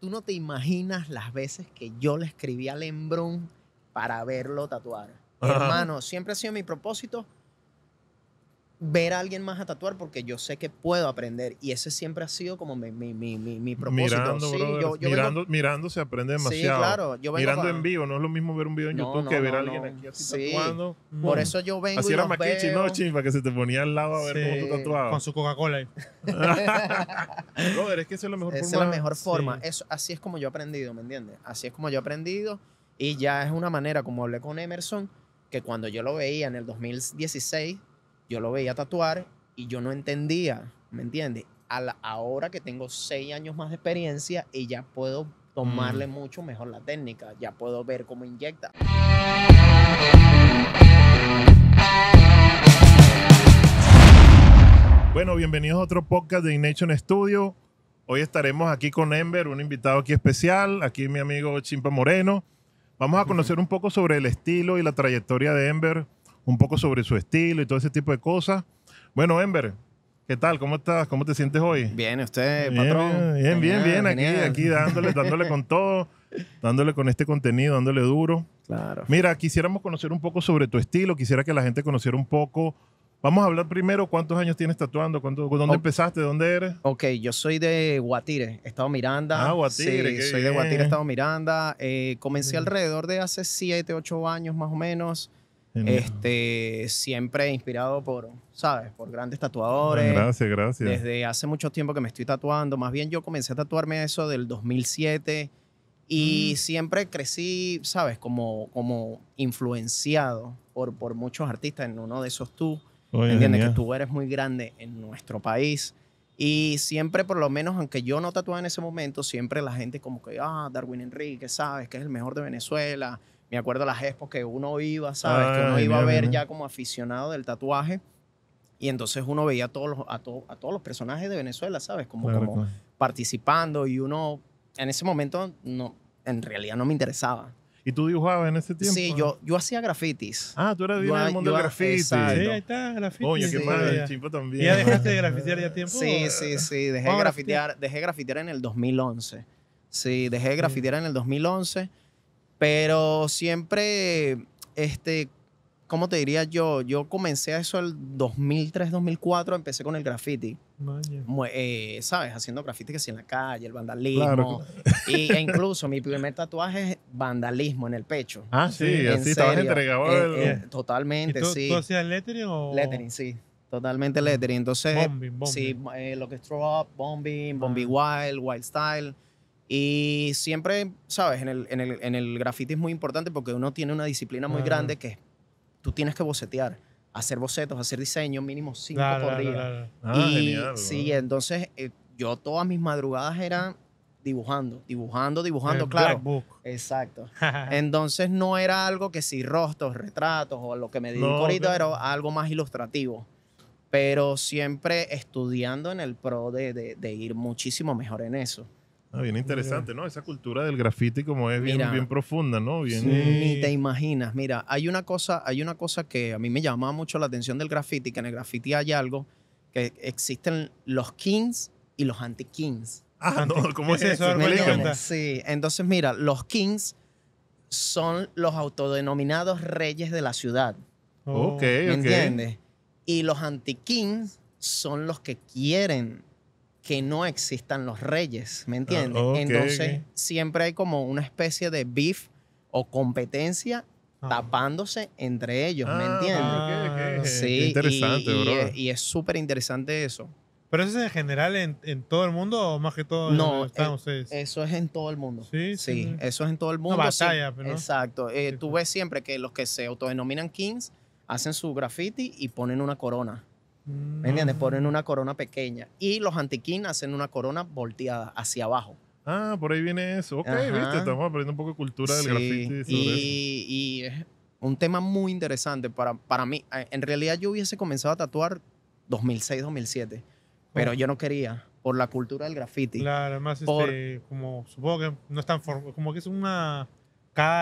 tú no te imaginas las veces que yo le escribí a Lembrón para verlo tatuar. Hermano, siempre ha sido mi propósito ver a alguien más a tatuar porque yo sé que puedo aprender y ese siempre ha sido como mi, mi, mi, mi propósito. Mirando, sí, yo, yo mirando, se aprende demasiado. Sí, claro. Yo mirando en vivo, no es lo mismo ver un video en YouTube que ver a alguien aquí así sí. tatuando. Mm. Por eso yo vengo Así y era Maquichi, veo. ¿no, para Que se te ponía al lado a ver cómo tú tatuabas. Con su Coca-Cola ahí. brother, es que esa es la mejor forma. Esa es la mejor forma. Eso, así es como yo he aprendido, ¿me entiendes? Así es como yo he aprendido y ya es una manera, como hablé con Emerson, que cuando yo lo veía en el 2016 yo lo veía tatuar y yo no entendía, ¿me entiendes? ahora que tengo seis años más de experiencia y ya puedo tomarle mm. mucho mejor la técnica, ya puedo ver cómo inyecta. Bueno, bienvenidos a otro podcast de Innation Studio. Hoy estaremos aquí con Ember, un invitado aquí especial, aquí mi amigo Chimpa Moreno. Vamos a conocer un poco sobre el estilo y la trayectoria de Ember un poco sobre su estilo y todo ese tipo de cosas. Bueno, Ember, ¿Qué tal? ¿Cómo estás? ¿Cómo te sientes hoy? Bien, usted, patrón. Bien, bien, bien. Aquí, aquí dándole, dándole con todo, dándole con este contenido, dándole duro. Claro. Mira, quisiéramos conocer un poco sobre tu estilo. Quisiera que la gente conociera un poco. Vamos a hablar primero cuántos años tienes tatuando, cuándo dónde empezaste, dónde eres. Ok, yo soy de Guatire, Estado Miranda. Ah, Guatire. soy de Guatire, Estado Miranda. Eh, comencé alrededor de hace 7, 8 años más o menos. Este, siempre inspirado por, ¿sabes? Por grandes tatuadores. Gracias, gracias. Desde hace mucho tiempo que me estoy tatuando. Más bien yo comencé a tatuarme eso del 2007 y mm. siempre crecí, ¿sabes? Como, como influenciado por, por muchos artistas. En uno de esos tú, ¿entiendes? Que tú eres muy grande en nuestro país. Y siempre, por lo menos, aunque yo no tatuaba en ese momento, siempre la gente como que, ah, Darwin Enrique, ¿sabes? Que es el mejor de Venezuela me acuerdo las expos que uno iba, ¿sabes? que uno iba a ver ya como aficionado del tatuaje. Y entonces uno veía a todos los, a, a todos los personajes de Venezuela, ¿sabes? Como, como participando y uno, en ese momento, no, en realidad no me interesaba. ¿Y tú dibujabas en ese tiempo? Sí, yo, yo hacía grafitis. Ah, tú eras del mundo del grafitis. Sí, ahí está, grafitis. Oye, qué sí, el chimpo también. ¿Ya dejaste de grafitear ya tiempo? Sí, sí, sí. Dejé, de grafitear, grafitear en el 2011. Sí, dejé de grafitear en el 2011. Pero siempre, este, ¿cómo te diría yo? Yo comencé a eso el 2003, 2004, empecé con el graffiti. Eh, ¿Sabes? Haciendo graffiti que sí en la calle, el vandalismo. Y, e incluso mi primer tatuaje es vandalismo en el pecho. Ah, sí, así estabas entregado. Eh, eh, totalmente, sí. ¿Tú hacías lettering o...? Lettering, sí. Totalmente lettering. Entonces, bombing, bombing. sí, lo que es throw up, bombing, bombing ah. wild, wild style. Y siempre, ¿sabes? En el, en el, en el es muy importante porque uno tiene una disciplina muy grande que tú tienes que bocetear, hacer bocetos, hacer diseño, mínimo cinco por día. Ah, y sí, entonces eh, yo todas mis madrugadas eran dibujando, dibujando, dibujando, claro. Exacto. Entonces no era algo que si rostros, retratos o lo que me di no, corito era algo más ilustrativo. Pero siempre estudiando en el pro de, de ir muchísimo mejor en eso. Ah, bien interesante, ¿no? Esa cultura del graffiti como es bien, bien profunda, ¿no? Bien... Ni te imaginas. Mira, hay una cosa, hay una cosa que a mí me llama mucho la atención del graffiti, que en el graffiti hay algo que existen los kings y los anti-kings. Ah, no, ¿cómo es eso? sí, entonces mira, los kings son los autodenominados reyes de la ciudad. Ok, oh. ¿Me entiendes? Y los anti-kings son los que quieren que no existan los reyes, ¿me ah, entiendes? Entonces siempre hay como una especie de beef o competencia ah. tapándose entre ellos, ¿me ah, entiendes? sí, interesante, y, bro. y es súper interesante eso. ¿Pero eso es en general en, todo el mundo o más que todo no, en Estados Unidos? Eso es en todo el mundo. Sí, Eso es en todo el mundo. Pues, Exacto. Eh, tú ves siempre que los que se autodenominan kings hacen su graffiti y ponen una corona. Mm. ¿Me entiendes? Ponen una corona pequeña. Y los antiquinas hacen una corona volteada hacia abajo. Ah, por ahí viene eso. Ok, viste, estamos aprendiendo un poco de cultura del sí. graffiti. y, es un tema muy interesante para, para mí. Eh, en realidad yo hubiese comenzado a tatuar 2006, 2007, pero oh. yo no quería por la cultura del graffiti. Claro, además, este, por, como supongo que no es tan como que es una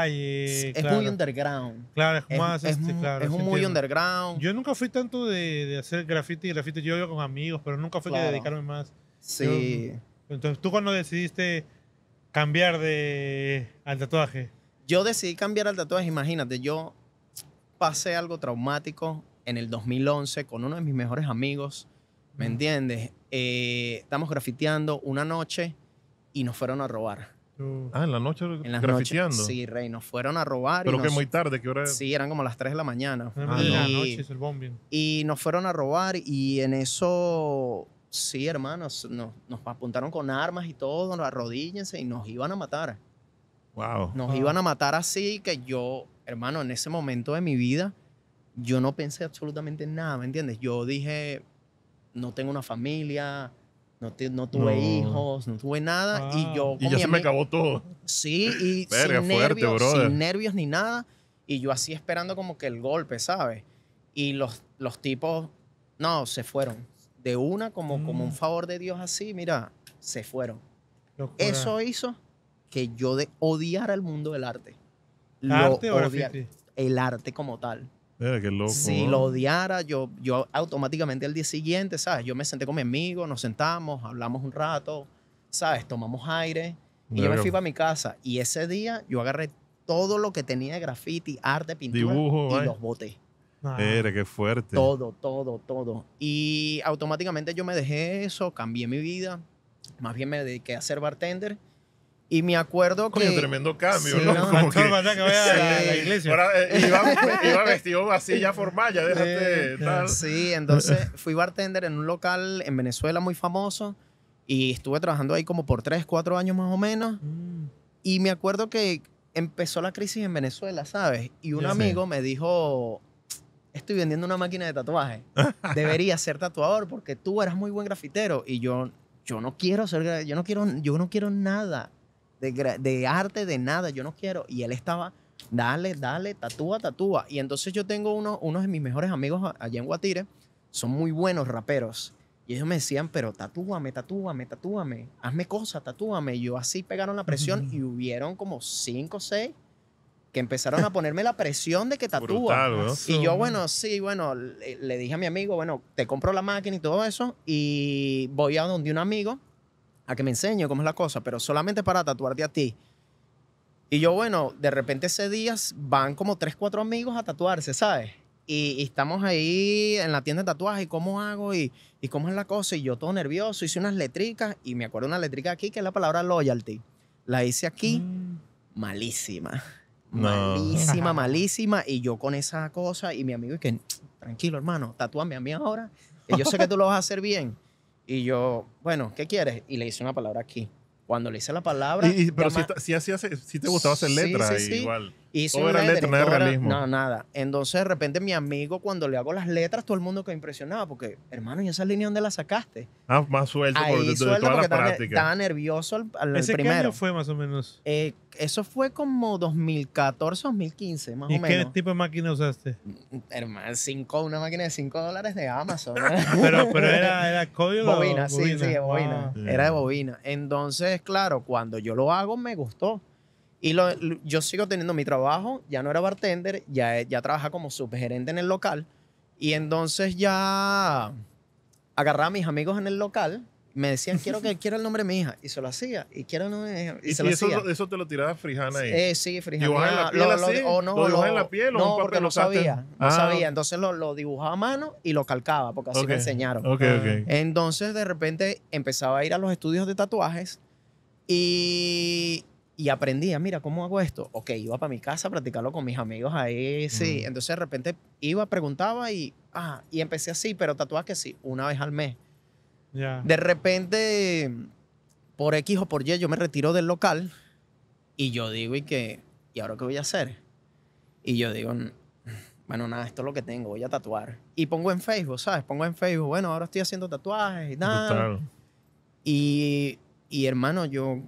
es muy underground. Claro, es, más. Es, este, muy underground. Yo nunca fui tanto de, hacer graffiti y graffiti. Yo iba con amigos, pero nunca fui de dedicarme más. Sí. entonces, ¿tú cuando decidiste cambiar de, al tatuaje? Yo decidí cambiar al tatuaje, imagínate, yo pasé algo traumático en el 2011 con uno de mis mejores amigos, ¿me entiendes? Eh, estamos grafiteando una noche y nos fueron a robar. Ah, en la noche en grafiteando. sí, rey, nos fueron a robar. Pero que muy tarde, ¿qué hora era? Sí, eran como las 3 de la mañana. Ah, y, ah, la noche el Y nos fueron a robar y en eso, sí, hermanos, nos, nos apuntaron con armas y todo, nos arrodíllense y nos iban a matar. Wow. Nos iban a matar así que yo, hermano, en ese momento de mi vida, yo no pensé absolutamente nada, ¿me entiendes? Yo dije, no tengo una familia, no, tuve hijos, no tuve nada. y ah. yo. y ya se me acabó todo. Sí, y sin, nervios, sin nervios ni nada. Y yo así esperando como que el golpe, ¿sabes? Y los, los tipos, no, se fueron. De una, como, como un mm. favor de Dios así, mira, se fueron. Eso hizo que yo de odiara el mundo del arte. ¿Arte el arte como tal. Eh, si lo odiara, yo, yo automáticamente al día siguiente, ¿sabes? Yo me senté con mi amigo, nos sentamos, hablamos un rato, ¿sabes? Tomamos aire y yo me fui para mi casa. Y ese día yo agarré todo lo que tenía de graffiti, arte, pintura y los boté. Ah. Era, que fuerte. Todo, todo, todo. Y automáticamente yo me dejé eso, cambié mi vida. Más bien me dediqué a ser bartender y me acuerdo que. un tremendo cambio, ¿no? Como que, que a la, iglesia. Eh, pues, iba, vestido así, ya formal, ya déjate. Sí, entonces fui bartender en un local en Venezuela muy famoso y estuve trabajando ahí como por 3, 4 años más o menos. Mm. Y me acuerdo que empezó la crisis en Venezuela, ¿sabes? Y un amigo me dijo: Estoy vendiendo una máquina de tatuaje. Debería ser tatuador porque tú eras muy buen grafitero. Y yo. Yo no quiero ser, yo no quiero, yo no quiero nada de, arte, de nada, yo no quiero. Y él estaba, dale, dale, tatúa, tatúa. Y entonces yo tengo uno, unos de mis mejores amigos allá en Guatire, son muy buenos raperos. Y ellos me decían, pero tatúame, tatúame, tatúame, hazme cosas, tatúame. Y yo así pegaron la presión y hubieron como cinco o seis que empezaron a ponerme la presión de que tatúa. Y yo, bueno, sí, bueno, le, le, dije a mi amigo, bueno, te compro la máquina y todo eso y voy a donde un amigo a que me enseñe cómo es la cosa, pero solamente para tatuarte a ti. Y yo, bueno, de repente ese día van como tres, cuatro amigos a tatuarse, ¿sabes? Y, estamos ahí en la tienda de tatuajes ¿y cómo hago? ¿Y, cómo es la cosa? Y yo todo nervioso, hice unas letricas y me acuerdo una letrica aquí que es la palabra loyalty. La hice aquí, mm. malísima. Malísima, malísima. Y yo con esa cosa y mi amigo, y que tranquilo, hermano, tatúame a mí ahora. y yo sé que tú lo vas a hacer bien. Y yo, bueno, ¿qué quieres? Y le hice una palabra aquí. Cuando le hice la palabra. Y, pero si, si, si, te gustaba hacer letras, sí. igual no realismo. No, nada. Entonces, de repente, mi amigo, cuando le hago las letras, todo el mundo que impresionaba porque, hermano, ¿y esa línea dónde la sacaste? Ah, más suelto Ahí Estaba, nervioso al, al ¿Ese primero. año fue más o menos? Eh, eso fue como 2014, 2015, más o menos. ¿Y qué tipo de máquina usaste? Mm, hermano, una máquina de 5 dólares de Amazon. pero, era, código. sí, sí, bobina. Ah. Era de ah. bobina. Entonces, claro, cuando yo lo hago, me gustó. Y yo sigo teniendo mi trabajo, ya no era bartender, ya, ya trabajaba como subgerente en el local. Y entonces ya agarraba a mis amigos en el local, me decían, quiero que quiero el nombre de mi hija. Y se lo hacía. Y quiero el nombre de mi hija. Y, se lo eso, hacía. eso te lo tiraba Frijana ahí. sí, Frijana. en o no, ¿Lo, no sabía. Ah. sabía. Entonces lo, dibujaba a mano y lo calcaba, porque así me enseñaron. Entonces, de repente, empezaba a ir a los estudios de tatuajes y y aprendía, ah, mira, ¿cómo hago esto? Ok, iba para mi casa a practicarlo con mis amigos ahí, sí. Mm. Entonces de repente iba, preguntaba y, ah, y empecé así, pero tatuaje sí, una vez al mes. De repente, por X o por Y, yo me retiro del local y yo digo, ¿y qué? ¿Y ahora qué voy a hacer? Y yo digo, bueno, nada, esto es lo que tengo, voy a tatuar. Y pongo en Facebook, ¿sabes? Pongo en Facebook, bueno, ahora estoy haciendo tatuajes y nada. Y, y hermano, yo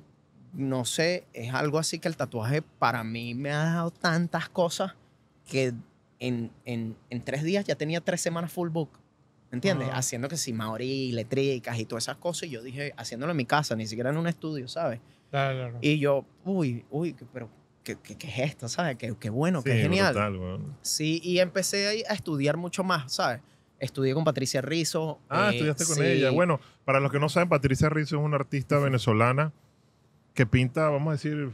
no sé, es algo así que el tatuaje para mí me ha dado tantas cosas que en, tres días ya tenía tres semanas full book. ¿Entiendes? Ah. Haciendo que si maorí, letricas y todas esas cosas. Y yo dije, haciéndolo en mi casa, ni siquiera en un estudio, ¿sabes? Claro, Y yo, uy, uy, pero ¿qué, qué, qué es esto? ¿Sabes? Qué, bueno, qué genial. Sí, y empecé a estudiar mucho más, ¿sabes? Estudié con Patricia Rizzo. Ah, estudiaste con eh, ella. Bueno, para los que no saben, Patricia Rizzo es una artista venezolana que pinta, vamos a decir,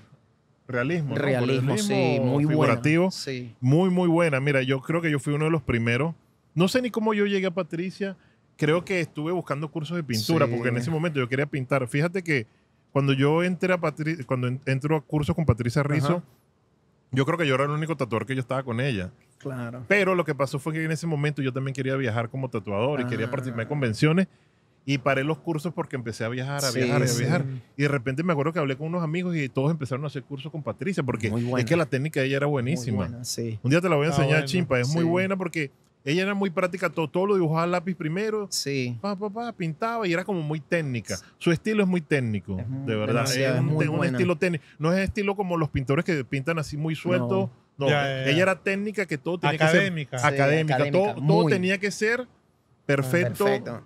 realismo. Realismo, sí, muy figurativo. Sí. Muy, muy buena. Mira, yo creo que yo fui uno de los primeros. No sé ni cómo yo llegué a Patricia. Creo que estuve buscando cursos de pintura, porque en ese momento yo quería pintar. Fíjate que cuando yo entré a Patricia, cuando entro a cursos con Patricia Rizzo, yo creo que yo era el único tatuador que yo estaba con ella. Claro. Pero lo que pasó fue que en ese momento yo también quería viajar como tatuador y quería ah. participar en convenciones. Y paré los cursos porque empecé a viajar, a viajar, a viajar. Y de repente me acuerdo que hablé con unos amigos y todos empezaron a hacer cursos con Patricia porque es que la técnica ella era buenísima. Un día te la voy a enseñar, Chimpa. Es muy buena porque ella era muy práctica, todo, lo dibujaba al lápiz primero. Sí. Pa, pintaba y era como muy técnica. Su estilo es muy técnico, de verdad. Es, un, estilo técnico. No es estilo como los pintores que pintan así muy suelto. No, ella era técnica que todo tenía que ser académica. académica. Todo, todo tenía que ser perfecto. perfecto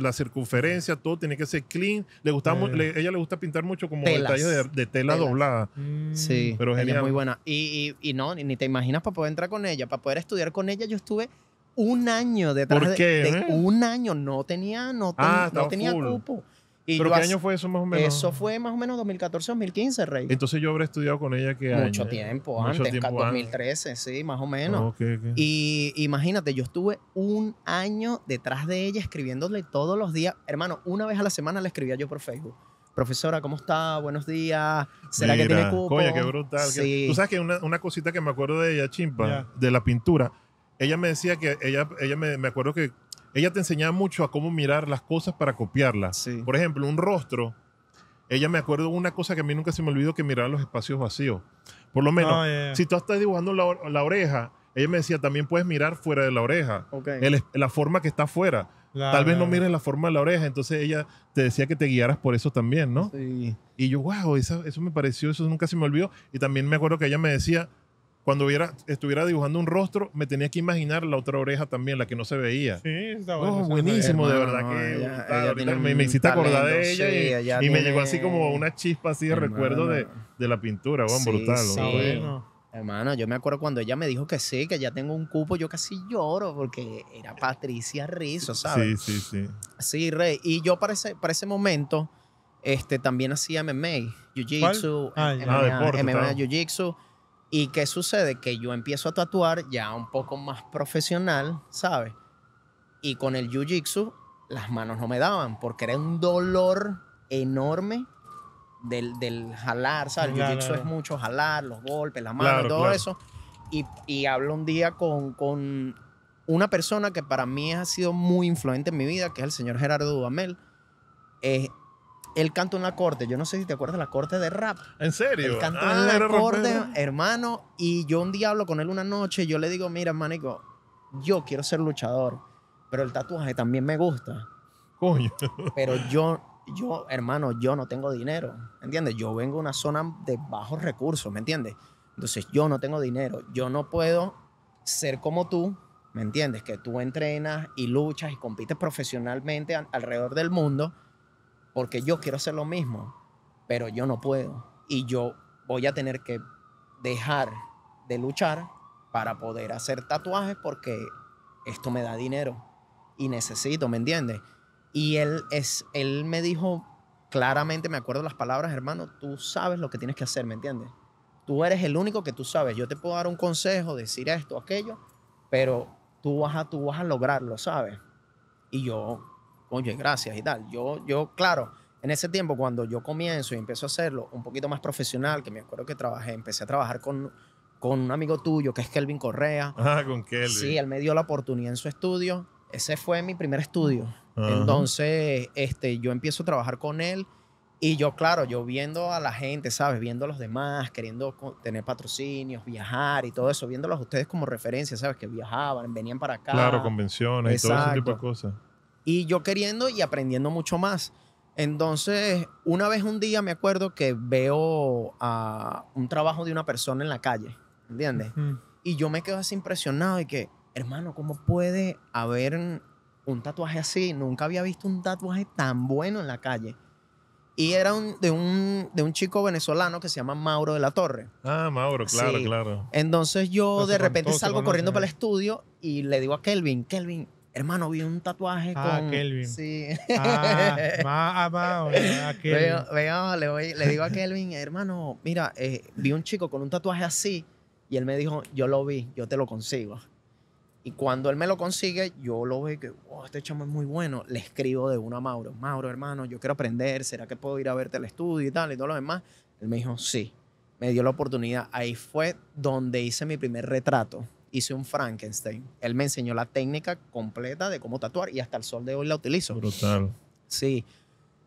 la circunferencia, todo tiene que ser clean. Le gusta, mm. ella le gusta pintar mucho como detalles de, tela, doblada. Mm. Sí, pero genial. es muy buena. Y, y, no, ni te imaginas para poder entrar con ella, para poder estudiar con ella, yo estuve un año detrás ¿Por qué? De, eh? un año no tenía no, ah, no tenía cupo ¿Pero qué año fue eso más o menos? Eso fue más o menos 2014-2015, Rey. Entonces yo habré estudiado con ella que Mucho tiempo antes, 2013, sí, más o menos. okay, Y imagínate, yo estuve un año detrás de ella escribiéndole todos los días. Hermano, una vez a la semana le escribía yo por Facebook profesora, ¿cómo está? Buenos días. ¿Será que tiene cupo? Coña, qué brutal. Tú sabes que una, cosita que me acuerdo de ella, chimpa, de la pintura. Ella me decía que, ella, ella me acuerdo que ella te enseñaba mucho a cómo mirar las cosas para copiarlas. Por ejemplo, un rostro. Ella me acuerdo una cosa que a mí nunca se me olvidó que mirar los espacios vacíos. Por lo menos, ah, si tú estás dibujando la, oreja, ella me decía, también puedes mirar fuera de la oreja. la forma que está fuera. Tal vez no mires la forma de la oreja. Entonces ella te decía que te guiaras por eso también, ¿no? Y yo, wow, eso, eso me pareció, eso nunca se me olvidó. Y también me acuerdo que ella me decía, cuando estuviera dibujando un rostro, me tenía que imaginar la otra oreja también, la que no se veía. Sí, está bueno. Oh, buenísimo, de verdad me, hiciste acordar de ella y, me llegó así como una chispa así de recuerdo de, la pintura, bueno, brutal. Sí. Hermano, yo me acuerdo cuando ella me dijo que sí, que ya tengo un cupo, yo casi lloro porque era Patricia Rizzo, ¿sabes? Sí, sí, sí. Sí, Rey. Y yo para ese, para ese momento este, también hacía MMA, Jiu-Jitsu, ah, MMA, ah, deporte, MMA Jiu-Jitsu ¿Y qué sucede? Que yo empiezo a tatuar ya un poco más profesional, ¿sabes? Y con el jiu-jitsu las manos no me daban porque era un dolor enorme del, del jalar, ¿sabes? el jiu-jitsu es mucho jalar, los golpes, la mano, todo eso. Y, hablo un día con, una persona que para mí ha sido muy influente en mi vida, que es el señor Gerardo Dudamel. Eh, él canta en la corte. Yo no sé si te acuerdas de la corte de rap. ¿En serio? Él canta en la corte, hermano. Y yo un día hablo con él una noche yo le digo, mira, manico, yo quiero ser luchador, pero el tatuaje también me gusta. Coño. Pero yo, yo, hermano, yo no tengo dinero. ¿Entiendes? Yo vengo de una zona de bajos recursos, ¿me entiendes? Entonces yo no tengo dinero. Yo no puedo ser como tú, ¿me entiendes? Que tú entrenas y luchas y compites profesionalmente alrededor del mundo porque yo quiero hacer lo mismo, pero yo no puedo. Y yo voy a tener que dejar de luchar para poder hacer tatuajes porque esto me da dinero y necesito, ¿me entiendes? Y él, es, él me dijo claramente, me acuerdo las palabras, hermano, tú sabes lo que tienes que hacer, ¿me entiendes? Tú eres el único que tú sabes. Yo te puedo dar un consejo, decir esto, aquello, pero tú vas a, tú vas a lograrlo, ¿sabes? Y yo oye, gracias y tal. Yo, yo, claro, en ese tiempo cuando yo comienzo y empiezo a hacerlo un poquito más profesional, que me acuerdo que trabajé, empecé a trabajar con, con un amigo tuyo que es Kelvin Correa. Ah, con Kelvin. Sí, él me dio la oportunidad en su estudio. Ese fue mi primer estudio. Entonces, este, yo empiezo a trabajar con él. Y yo, claro, yo viendo a la gente, ¿sabes? Viendo a los demás, queriendo tener patrocinios, viajar y todo eso, viéndolos a ustedes como referencia, ¿sabes? Que viajaban, venían para acá. Claro, convenciones y todo ese tipo de cosas. Y yo queriendo y aprendiendo mucho más. Entonces, una vez un día me acuerdo que veo a un trabajo de una persona en la calle, ¿entiendes? Y yo me quedo así impresionado y que, hermano, ¿cómo puede haber un tatuaje así? Nunca había visto un tatuaje tan bueno en la calle. Y era un, de, un, de un chico venezolano que se llama Mauro de la Torre. Ah, Mauro, claro, claro. Entonces yo de repente salgo corriendo para el eh. estudio y le digo a Kelvin, Kelvin, Hermano, vi un tatuaje ah, con... Sí. Ah, le, voy, le, digo a Kelvin, hermano, mira, eh, vi un chico con un tatuaje así y él me dijo, yo lo vi, yo te lo consigo. Y cuando él me lo consigue, yo lo veo que, este chamo es muy bueno. Le escribo de uno a Mauro, Mauro, hermano, yo quiero aprender, ¿será que puedo ir a verte al estudio y tal y todo lo demás? Él me dijo, sí. Me dio la oportunidad. Ahí fue donde hice mi primer retrato hice un Frankenstein. Él me enseñó la técnica completa de cómo tatuar y hasta el sol de hoy la utilizo. Brutal. Sí.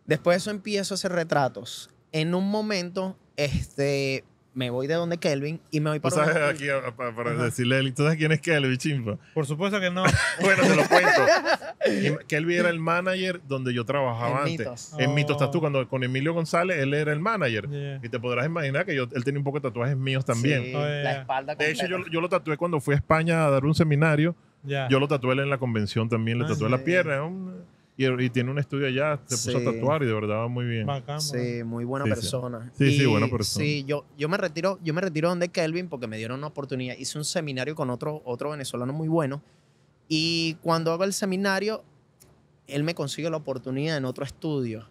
Después de eso empiezo a hacer retratos. En un momento, este, me voy de donde Kelvin y me voy para. ¿Sabes aquí para decirle, ¿tú sabes quién es Kelvin Chimpa? Por supuesto que no. bueno, te lo cuento. Kelvin era el manager donde yo trabajaba antes. En oh. Mitos estás tú. cuando con Emilio González, él era el manager. Y te podrás imaginar que él tiene un poco de tatuajes míos también. Sí, oh, la espalda De hecho, yo, lo tatué cuando fui a España a dar un seminario. Yo lo tatué en la convención también, le ah, tatué la pierna. un- y, tiene un estudio allá, se puso a tatuar y de verdad va muy bien. sí, muy buena persona. Sí, sí, buena persona. Sí, yo, yo me retiro, yo me donde Kelvin porque me dieron una oportunidad. Hice un seminario con otro, otro venezolano muy bueno. Y cuando hago el seminario, él me consigue la oportunidad en otro estudio.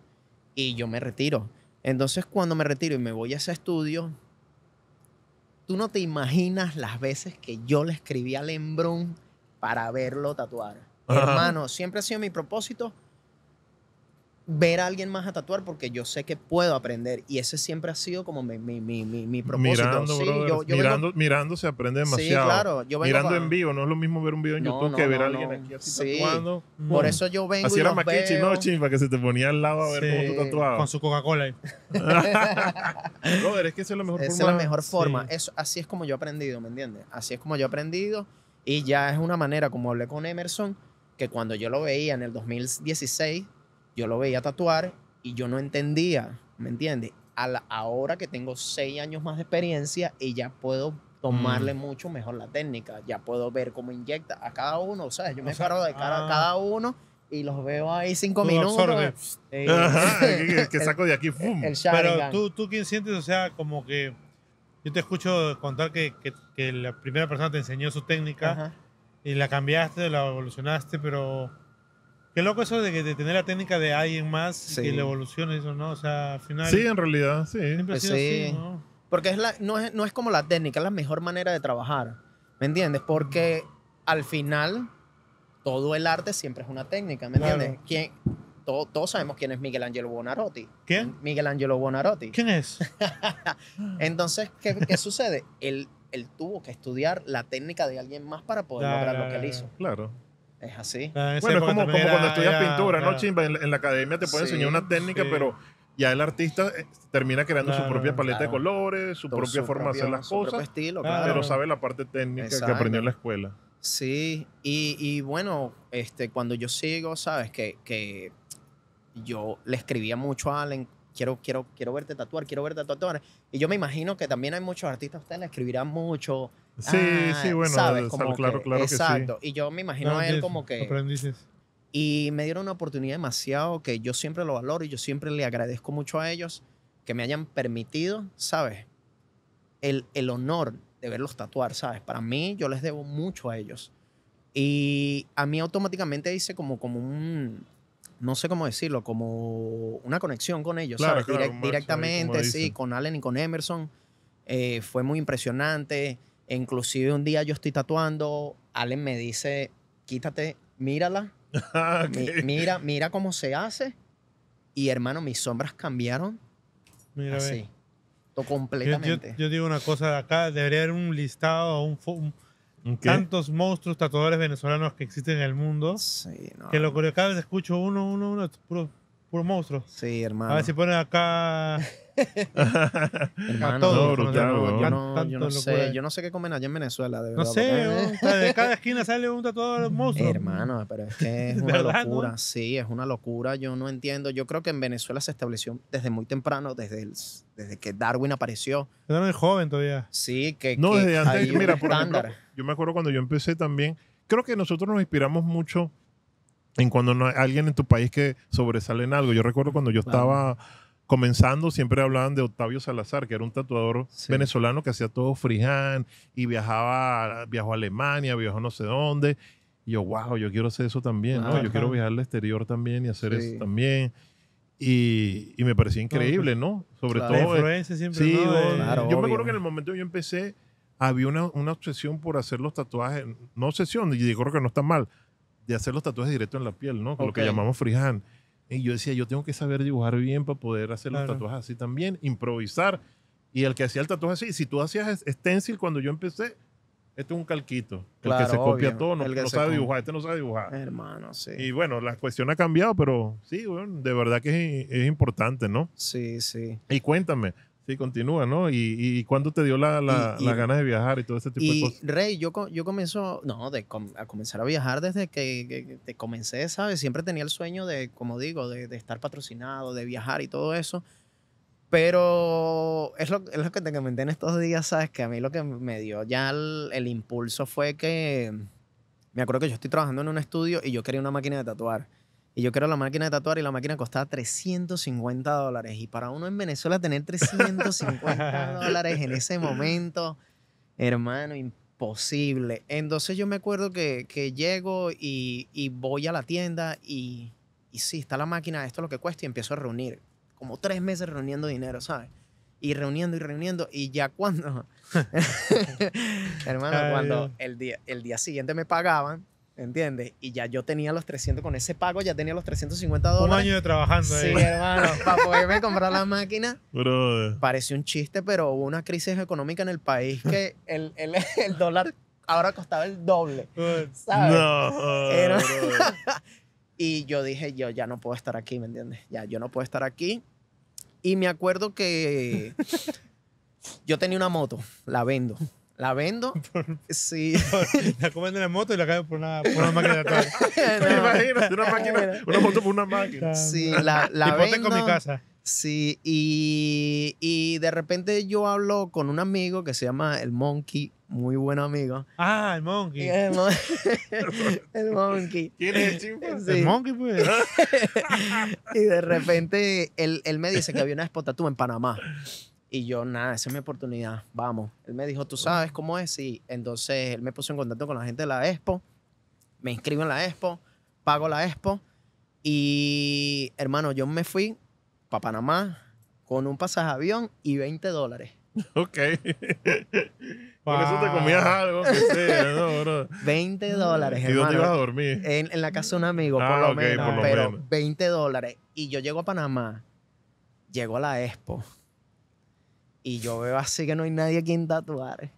Y yo me retiro. Entonces, cuando me retiro y me voy a ese estudio, tú no te imaginas las veces que yo le escribí a Lembrón para verlo tatuar. Hermano, siempre ha sido mi propósito ver a alguien más a tatuar porque yo sé que puedo aprender y ese siempre ha sido como mi, mi, mi, mi propósito. Mirando, sí, mirando, se aprende demasiado. Sí, claro. mirando en vivo, no es lo mismo ver un video en YouTube que ver a alguien aquí así sí. tatuando. Por mm. eso yo vengo Así era Maquichi, veo. ¿no, para Que se te ponía al lado a ver cómo tú tatuabas. Con su Coca-Cola ahí. es que esa es la mejor forma. Esa es la mejor forma. Eso, así es como yo he aprendido, ¿me entiendes? Así es como yo he aprendido y ya es una manera, como hablé con Emerson, que cuando yo lo veía en el 2016, yo lo veía tatuar y yo no entendía, ¿me entiendes? ahora que tengo seis años más de experiencia y ya puedo tomarle mm. mucho mejor la técnica, ya puedo ver cómo inyecta a cada uno, o sea, yo me cerro de cara a ah. cada uno y los veo ahí cinco minutos. Eh, eh, que saco de aquí, Pero tú, tú, ¿quién sientes? O sea, como que yo te escucho contar que, la primera persona te enseñó su técnica y la cambiaste, la evolucionaste, pero qué loco eso de, tener la técnica de alguien más y la le eso, ¿no? O sea, al final... Sí, en realidad, sí. Pues sí. Porque es la, no, es, no es como la técnica, es la mejor manera de trabajar, ¿me entiendes? Porque al final todo el arte siempre es una técnica, ¿me entiendes? ¿Quién, todos sabemos quién es Miguel Ángel Buonarroti. ¿Quién? Miguel Angelo Buonarroti. ¿Quién es? Entonces, ¿qué, ¿qué, sucede? el él tuvo que estudiar la técnica de alguien más para poder lograr lo que él hizo. Claro. Es así. bueno, es como, cuando estudias pintura, ¿no, Chimba? En, la academia te pueden enseñar una técnica, pero ya el artista eh, termina creando su propia paleta de colores, su propia forma de hacer las cosas, propio estilo, pero sabe la parte técnica que aprendió en la escuela. Sí, y, bueno, este, cuando yo sigo, sabes que, que yo le escribía mucho a Allen, quiero, quiero, quiero verte tatuar, quiero verte tatuar. Y yo me imagino que también hay muchos artistas, ustedes le escribirán mucho. Sí, ah, sí, bueno, ¿sabes? claro, que, claro exacto. Y yo me imagino a él como que... Aprendices. Y me dieron una oportunidad demasiado que yo siempre lo valoro y yo siempre le agradezco mucho a ellos que me hayan permitido, ¿sabes? El, el honor de verlos tatuar, ¿sabes? Para mí yo les debo mucho a ellos. Y a mí automáticamente hice como, como un, no sé cómo decirlo, como una conexión con ellos, directamente, sí, con Allen y con Emerson. Eh, fue muy impresionante. inclusive un día yo estoy tatuando, Allen me dice, quítate, mírala, ah, mira, mira cómo se hace. Y hermano, mis sombras cambiaron. Mira, así. Completamente. Yo, digo una cosa, de acá debería haber un listado, un Tantos monstruos tatuadores venezolanos que existen en el mundo. Sí, no, que lo que cada vez escucho uno, uno, uno, puro monstruo. Sí, hermano. A ver si ponen acá. todo, yo, no, sé, yo no sé qué comen allá en Venezuela, de verdad. No sé, de cada esquina sale un tatuado monstruo. Hermano, pero es que es una locura. Sí, es una locura. Yo no entiendo. Yo creo que en Venezuela se estableció desde muy temprano, desde desde que Darwin apareció. No joven todavía. Sí, que. No, desde antes. Mira, por yo me acuerdo cuando yo empecé también. Creo que nosotros nos inspiramos mucho en cuando no hay alguien en tu país que sobresale en algo. Yo recuerdo cuando yo estaba comenzando, siempre hablaban de Octavio Salazar, que era un tatuador venezolano que hacía todo friján y viajaba, viajó a Alemania, viajó no sé dónde. yo, wow, yo quiero hacer eso también, ¿no? Yo quiero viajar al exterior también y hacer eso también. Y, me parecía increíble, pues, ¿no? Sobre todo... La influencia Siempre no, yo me acuerdo que en el momento que yo empecé, había una, una obsesión por hacer los tatuajes, no obsesión, y digo que no está mal, de hacer los tatuajes directos en la piel, ¿no? lo que llamamos freehand. Y yo decía, yo tengo que saber dibujar bien para poder hacer los tatuajes así también, improvisar. Y el que hacía el tatuaje así, si tú hacías stencil cuando yo empecé, este es un calquito. el que se copia todo, no, no sabe dibujar, este no sabe dibujar. Hermano, sí. Y bueno, la cuestión ha cambiado, pero sí, bueno, de verdad que es importante, ¿no? Sí, sí. Y cuéntame, Sí, continúa, ¿no? ¿Y, y cuándo te dio la, las ganas de viajar y todo ese tipo de cosas? Rey, yo, yo comenzó, no, a comenzar a viajar desde que, que, comencé, ¿sabes? Siempre tenía el sueño de, como digo, de, estar patrocinado, de viajar y todo eso. Pero es lo, es lo que te comenté en estos días, ¿sabes? Que a mí lo que me dio ya el, el impulso fue que me acuerdo que yo estoy trabajando en un estudio y yo quería una máquina de tatuar. Y yo quiero la máquina de tatuar y la máquina costaba 350 dólares. Y para uno en Venezuela tener 350 dólares en ese momento, hermano, imposible. Entonces yo me acuerdo que, que llego y, y, voy a la tienda y, y sí, está la máquina, esto es lo que cuesta y empiezo a reunir. Como tres meses reuniendo dinero, ¿sabes? y reuniendo y reuniendo y ya cuando hermano cuando el día el día siguiente me pagaban ¿Entiendes? Y ya yo tenía los 300, con ese pago ya tenía los 350 dólares. Un año de trabajando ahí. Sí, hermano, para poderme comprar la máquina. pareció Parece un chiste, pero hubo una crisis económica en el país que el, el, dólar ahora costaba el doble. y yo dije, yo ya no puedo estar aquí, ¿me entiendes? Ya, yo no puedo estar aquí. Y me acuerdo que yo tenía una moto, la vendo la vendo. sí. la comen de la moto y la caen por una, por una máquina de no, una máquina, una moto por una máquina. Sí, la, la vendo. con mi casa. Sí, y, y, de repente yo hablo con un amigo que se llama el Monkey, muy buen amigo. Ah, el Monkey. El, Monkey. el Monkey. ¿Quién es el El Monkey, pues. y de repente él, él me dice que había una tú en Panamá. Y yo, nada, esa es mi oportunidad, vamos. Él me dijo, ¿tú sabes cómo es? Y entonces él me puso en contacto con la gente de la Expo, me inscribo en la Expo, pago la Expo. Y hermano, yo me fui para Panamá con un pasaje avión y 20 dólares. Ok. Por eso te comías algo, que sea, ¿no, 20 dólares, hermano. ¿Y dónde ibas a dormir? En, la casa de un amigo, ah, por lo menos. pero 20 dólares. Y yo llego a Panamá, llego a la Expo, y yo veo así que no hay nadie aquí quien tatuar.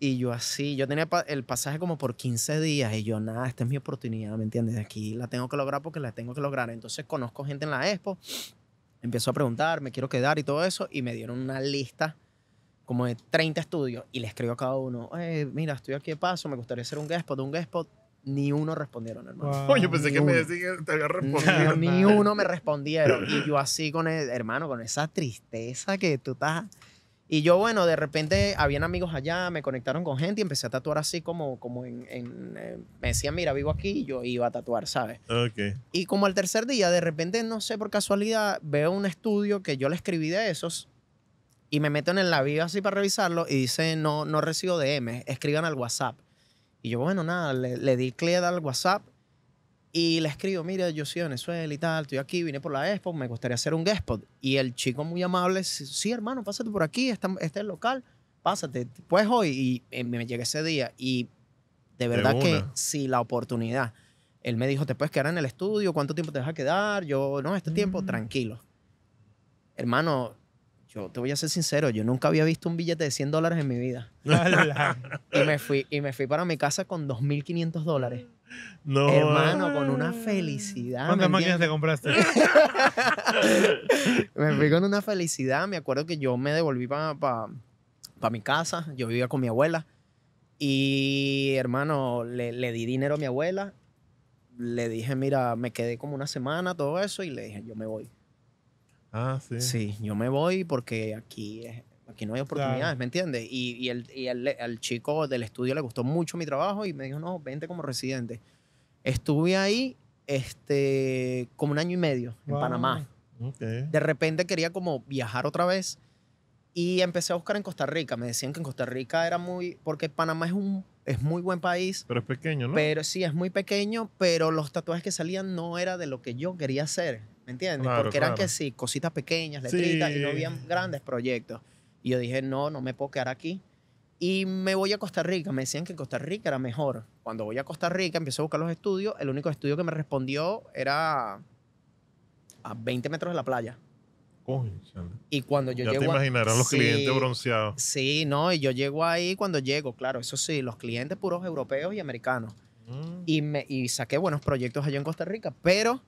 Y yo así, yo tenía el pasaje como por 15 días y yo, nada, esta es mi oportunidad, ¿me entiendes? Aquí la tengo que lograr porque la tengo que lograr. Entonces conozco gente en la expo, Empiezo a preguntar, me quiero quedar y todo eso, y me dieron una lista como de 30 estudios y le escribo a cada uno, mira, estoy aquí de paso, me gustaría hacer un guest spot, un guest spot, ni uno respondieron, hermano. yo pensé que me decían que te había respondido. ni uno me respondieron. Y yo así con el, hermano, con esa tristeza que tú estás. Y yo, bueno, de repente habían amigos allá, me conectaron con gente y empecé a tatuar así como, como en, eh, me decían, mira, vivo aquí y yo iba a tatuar, ¿sabes? Y como al tercer día, de repente, no sé, por casualidad, veo un estudio que yo le escribí de esos y me meten en la vida así para revisarlo y dice, no, no recibo DM, escriban al WhatsApp. Y yo, bueno, nada, le, di clic al WhatsApp y le escribo, mira, yo soy de Venezuela y tal, estoy aquí, vine por la expo, me gustaría hacer un guest spot. Y el chico muy amable, sí, hermano, pásate por aquí, este, este es el local, pásate, pues hoy. Y eh, me llegué ese día y de verdad que sí, la oportunidad. Él me dijo, te puedes quedar en el estudio, ¿cuánto tiempo te vas a quedar? Yo, no, este tiempo, mm. tranquilo. Hermano, yo te voy a ser sincero, yo nunca había visto un billete de 100 dólares en mi vida. y, me fui, y me fui para mi casa con 2.500 dólares. No. Hermano, con una felicidad. ¿Cuántas máquinas te compraste? me fui con una felicidad. Me acuerdo que yo me devolví para mi casa. Yo vivía con mi abuela. Y, hermano, le, di dinero a mi abuela. Le dije, mira, me quedé como una semana, todo eso. Y le dije, yo me voy. Ah, sí. yo me voy porque aquí, aquí no hay oportunidades, ¿me entiendes? Y, y, el, y chico del estudio le gustó mucho mi trabajo y me dijo, no, vente como residente. Estuve ahí este, como un año y medio en Panamá. De repente quería como viajar otra vez y empecé a buscar en Costa Rica. Me decían que en Costa Rica era muy... Porque Panamá es un es muy buen país. Pero es pequeño, ¿no? Pero sí, es muy pequeño, pero los tatuajes que salían no era de lo que yo quería hacer. ¿Me entiendes? Porque eran que sí, cositas pequeñas, letritas, y no habían grandes proyectos. Y yo dije, no, no me puedo quedar aquí. Y me voy a Costa Rica. Me decían que Costa Rica era mejor. Cuando voy a Costa Rica, empecé a buscar los estudios. El único estudio que me respondió era a 20 metros de la playa. y cuando yo llego. Ya te imaginarás los clientes bronceados. Sí, no, y yo llego ahí cuando llego, claro, eso sí, los clientes puros europeos y americanos. Mm. Y, me, y saqué buenos proyectos allá en Costa Rica, pero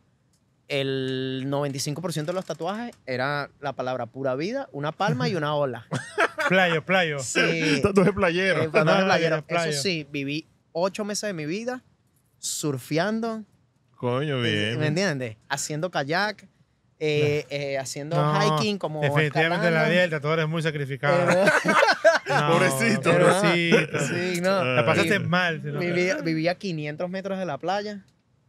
el 95% de los tatuajes era la palabra pura vida, una palma y una ola. playo, playo. Sí. Tatuaje playero. Eh, tatuaje playero. Eso sí, viví ocho meses de mi vida surfeando. Coño, bien. ¿Me entiendes? Haciendo kayak. Eh, eh, haciendo hiking como definitivamente la vida del tatuador es muy sacrificada eh, pobrecito pobrecito sí no la pasaste mal vivía, vivía, 500 metros de la playa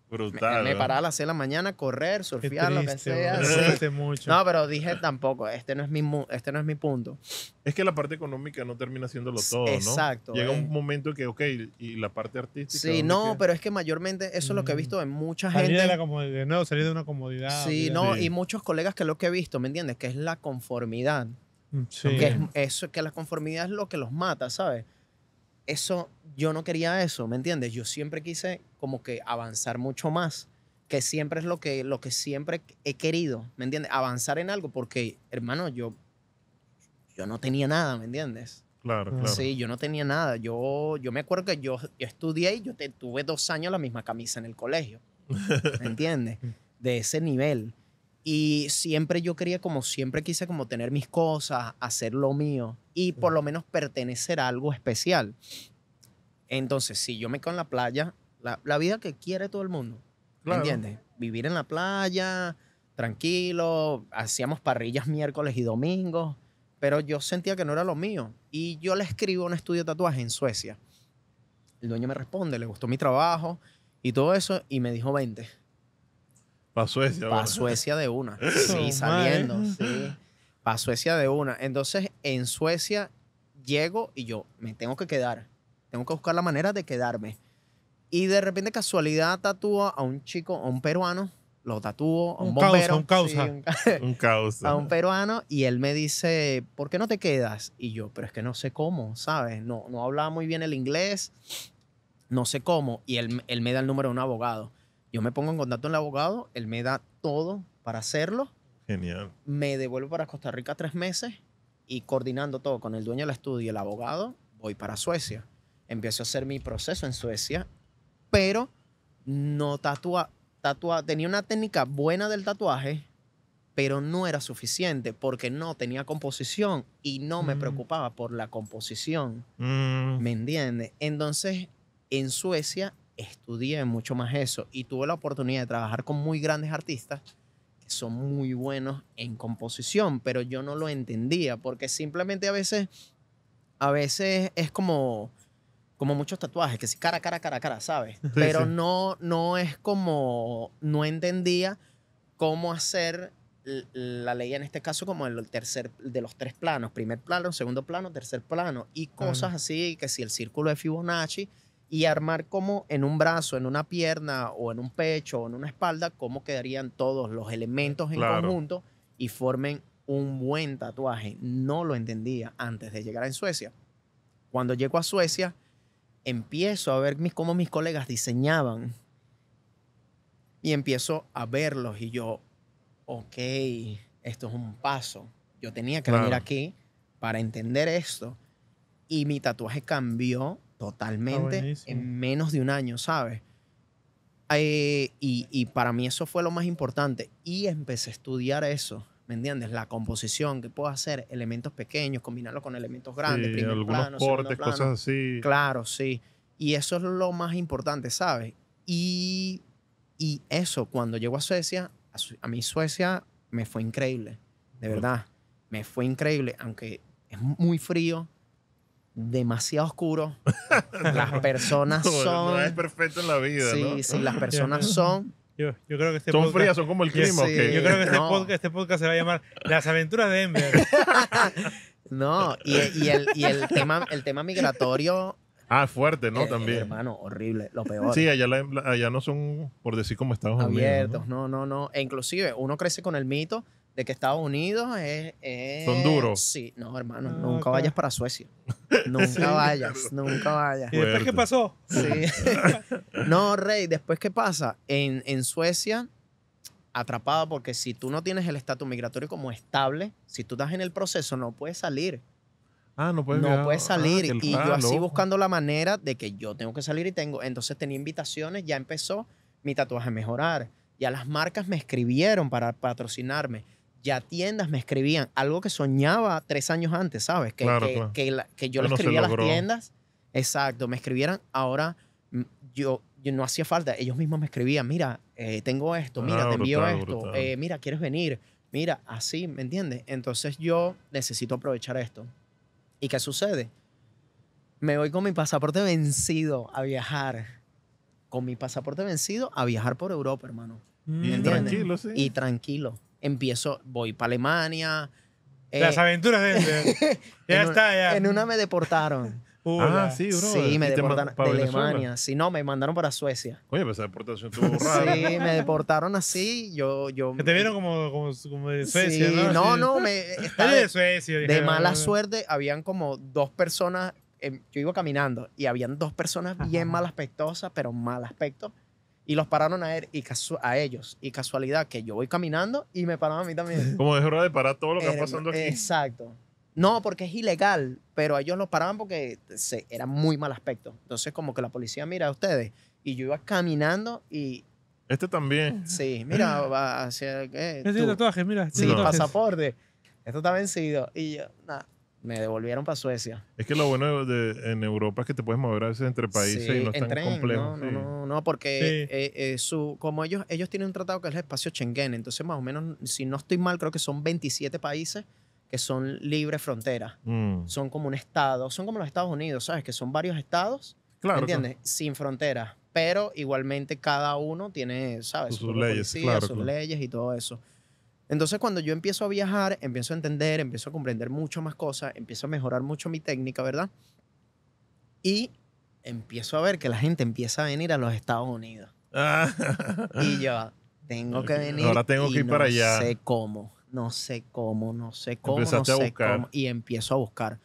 Brutal. Me, me, paraba a las de la mañana, correr, surfear, lo que sea. No, pero dije tampoco, este no, es mi, este no es mi punto. Es que la parte económica no termina haciéndolo todo, ¿no? Exacto. Llega un eh. momento que, ok, y la parte artística. Sí, no, pero es que mayormente eso es lo que he mm. visto en mucha salir De, la comodidad, nuevo, salir de una comodidad. Sí, no, y muchos colegas que lo que he visto, ¿me entiendes? Que es la conformidad. Mm, sí. es, eso, que la conformidad es lo que los mata, ¿sabes? eso, yo no quería eso, ¿me entiendes? Yo siempre quise como que avanzar mucho más, que siempre es lo que, lo que siempre he querido, ¿me entiendes? Avanzar en algo, porque, hermano, yo, yo no tenía nada, ¿me entiendes? Claro, claro. Sí, yo no tenía nada. Yo, yo me acuerdo que yo, estudié y yo te, tuve dos años la misma camisa en el colegio, ¿me entiendes? De ese nivel. Y siempre yo quería, como siempre quise, como tener mis cosas, hacer lo mío y por lo menos pertenecer a algo especial. Entonces, si yo me quedo en la playa, la, vida que quiere todo el mundo, ¿me entiendes? Vivir en la playa, tranquilo, hacíamos parrillas miércoles y domingos, pero yo sentía que no era lo mío. Y yo le escribo a un estudio de tatuaje en Suecia. El dueño me responde, le gustó mi trabajo y todo eso, y me dijo 20. Para Suecia. Para Suecia de una. Sí, saliendo, sí a Suecia de una. Entonces, en Suecia llego y yo me tengo que quedar. Tengo que buscar la manera de quedarme. Y de repente, casualidad, tatúa a un chico, a un peruano, lo tatúo a un, un causa. A un peruano y él me dice, ¿por qué no te quedas? Y yo, pero es que no sé cómo, ¿sabes? No, no hablaba muy bien el inglés, no sé cómo. Y él, él me da el número de un abogado. Yo me pongo en contacto con el abogado, él me da todo para hacerlo Genial. Me devuelvo para Costa Rica tres meses y coordinando todo con el dueño del estudio y el abogado, voy para Suecia. Empiezo a hacer mi proceso en Suecia, pero no tatúa, tatua tenía una técnica buena del tatuaje, pero no era suficiente porque no tenía composición y no me mm. preocupaba por la composición. Mm. ¿Me entiendes? Entonces, en Suecia estudié mucho más eso y tuve la oportunidad de trabajar con muy grandes artistas son muy buenos en composición, pero yo no lo entendía porque simplemente a veces, a veces es como, como muchos tatuajes, que si cara, cara, cara, cara, ¿sabes? pero no, no es como, no entendía cómo hacer la ley en este caso como el tercer de los tres planos, primer plano, segundo plano, tercer plano y cosas así que si el círculo de Fibonacci, y armar como en un brazo, en una pierna o en un pecho o en una espalda, cómo quedarían todos los elementos en conjunto y formen un buen tatuaje. No lo entendía antes de llegar a Suecia. Cuando llego a Suecia, empiezo a ver mis, cómo mis colegas diseñaban y empiezo a verlos y yo, ok, esto es un paso. Yo tenía que venir aquí para entender esto y mi tatuaje cambió Totalmente. En menos de un año, ¿sabes? Eh, y, y, para mí eso fue lo más importante. Y empecé a estudiar eso, ¿me entiendes? La composición, que puedo hacer elementos pequeños, combinarlo con elementos grandes, primer algunos plano, cortes, cosas así. Claro, sí. Y eso es lo más importante, ¿sabes? Y, y eso, cuando llego a Suecia, a, a mí Suecia me fue increíble, de verdad. Me fue increíble, aunque es muy frío, demasiado oscuro. Las personas son. No perfecto en la vida. Sí, sí, las personas son. Yo, creo que este son podcast, frías, son como el clima. Yo creo que este, este, podcast, se va a llamar Las aventuras de Ember. no, y, el, y, el, tema, el tema migratorio. Ah, fuerte, ¿no? Eh, También. Hermano, horrible, lo peor. Sí, allá, allá no son, por decir como Estados Abiertos, Unidos. Abiertos, ¿no? no, no, no. E inclusive uno crece con el mito de que Estados Unidos es, Son duros. Sí, no, hermano, ah, nunca vayas para Suecia. Nunca vayas, nunca vayas. ¿Y después qué pasó? Sí. no, Rey, después qué pasa? En, Suecia, atrapado, porque si tú no tienes el estatus migratorio como estable, si tú estás en el proceso, no puedes salir. Ah, no puedes, no puedes ah, salir. y yo así buscando la manera de que yo tengo que salir y tengo. Entonces tenía invitaciones, ya empezó mi tatuaje a mejorar. Ya las marcas me escribieron para patrocinarme ya tiendas me escribían algo que soñaba tres años antes, ¿sabes? Que, que, que, yo le escribía a las tiendas. Exacto, me escribieran. Ahora mm, yo, no hacía falta. Ellos mismos me escribían, mira, eh, tengo esto, mira, ah, te envío esto, eh, mira, ¿quieres venir? Mira, así, ¿me entiendes? Entonces yo necesito aprovechar esto. ¿Y qué sucede? Me voy con mi pasaporte vencido a viajar. Con mi pasaporte vencido a viajar por Europa, hermano. Mm. ¿Me y entiendes? tranquilo, sí. Y tranquilo empiezo, voy para Alemania. Eh, Las aventuras de... ya está, ya. En una me deportaron. Ah, sí, bro. Sí, me deportaron de Alemania. Sí, no, me mandaron para Suecia. Oye, pero esa deportación estuvo rara. Sí, me deportaron así. Yo, yo... Te vieron como, como, como de Suecia, sí, ¿no? No, me... Eh, estaba de, Suecia. de mala suerte, habían como dos personas... Em, yo iba caminando y habían dos personas bien mal aspectosas, pero mal aspecto y los pararon a, él a ellos. Y casualidad que yo voy caminando y me pararon a mí también. Como es de parar todo lo que está eh, pasando aquí. Exacto. No, porque es ilegal, pero ellos los paraban porque se, era muy mal aspecto. Entonces, como que la policía mira a ustedes. Y yo iba caminando y, este también. Sí, mira, va hacia. Eh, mira. Sí, pasaporte. Esto está vencido. Y yo, nada me devolvieron para Suecia. Es que lo bueno de, en Europa es que te puedes mover a veces entre países y no es tan complejo. No, no, no, porque eh, eh, su, como ellos, ellos tienen un tratado que es el espacio Schengen, entonces más o menos, si no estoy mal, creo que son 27 países que son libres fronteras. Mm. Son como un estado, son como los Estados Unidos, ¿sabes? Que son varios estados, ¿entiendes? Sin fronteras, pero igualmente cada uno tiene, ¿sabes? Sus, leyes, sus leyes y todo eso. Entonces, cuando yo empiezo a viajar, empiezo a entender, empiezo a comprender mucho más cosas, empiezo a mejorar mucho mi técnica, ¿verdad? Y empiezo a ver que la gente empieza a venir a los Estados Unidos. Ah. y yo, tengo que venir. Ahora tengo que ir para allá. No sé cómo, no sé cómo, no sé cómo, no sé a buscar. cómo. Y empiezo a buscar.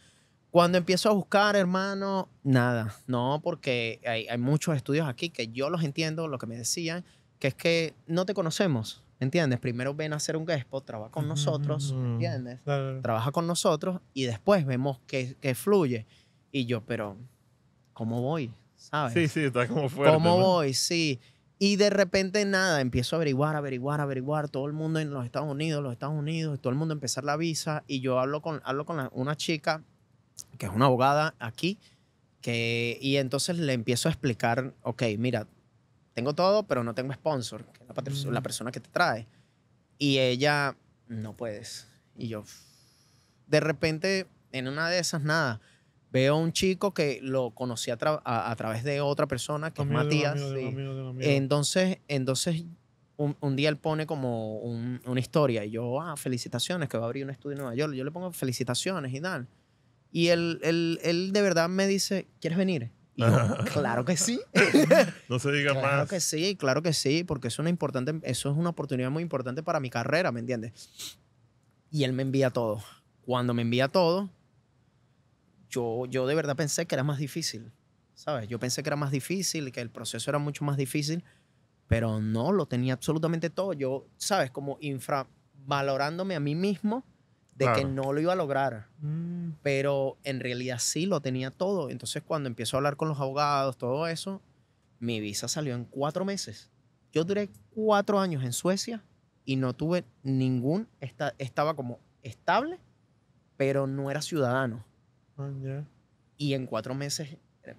Cuando empiezo a buscar, hermano, nada. No, porque hay, hay muchos estudios aquí que yo los entiendo, lo que me decían, que es que no te conocemos entiendes? Primero ven a hacer un guest trabaja con nosotros, mm, entiendes? Trabaja con nosotros y después vemos que, fluye. Y yo, pero, ¿cómo voy? ¿Sabes? Sí, sí, está como fuerte. ¿Cómo voy? Sí. Y de repente nada, empiezo a averiguar, averiguar, averiguar, todo el mundo en los Estados Unidos, los Estados Unidos, todo el mundo empezar la visa. Y yo hablo con, hablo con una chica que es una abogada aquí, que, y entonces le empiezo a explicar, ok, mira, tengo todo, pero no tengo sponsor, que es la, persona que te trae. Y ella, no puedes. Y yo, de repente, en una de esas, nada, veo a un chico que lo conocí a, través de otra persona, que es Matías. entonces, entonces un, día él pone como una historia y yo, ah, felicitaciones, que va a abrir un estudio en Nueva York. Yo le pongo felicitaciones y tal. Y él, él de verdad me dice, ¿quieres venir? claro que sí. no se diga claro más. Claro que sí, claro que sí, porque eso es, una importante, eso es una oportunidad muy importante para mi carrera, ¿me entiendes? Y él me envía todo. Cuando me envía todo, yo, yo de verdad pensé que era más difícil, ¿sabes? Yo pensé que era más difícil, que el proceso era mucho más difícil, pero no, lo tenía absolutamente todo. Yo, ¿sabes? Como infravalorándome a mí mismo de que no lo iba a lograr, mm. pero en realidad sí lo tenía todo. Entonces cuando empiezo a hablar con los abogados, todo eso, mi visa salió en cuatro meses. Yo duré cuatro años en Suecia y no tuve ningún, estaba como estable, pero no era ciudadano. Ah, y en cuatro meses, eh,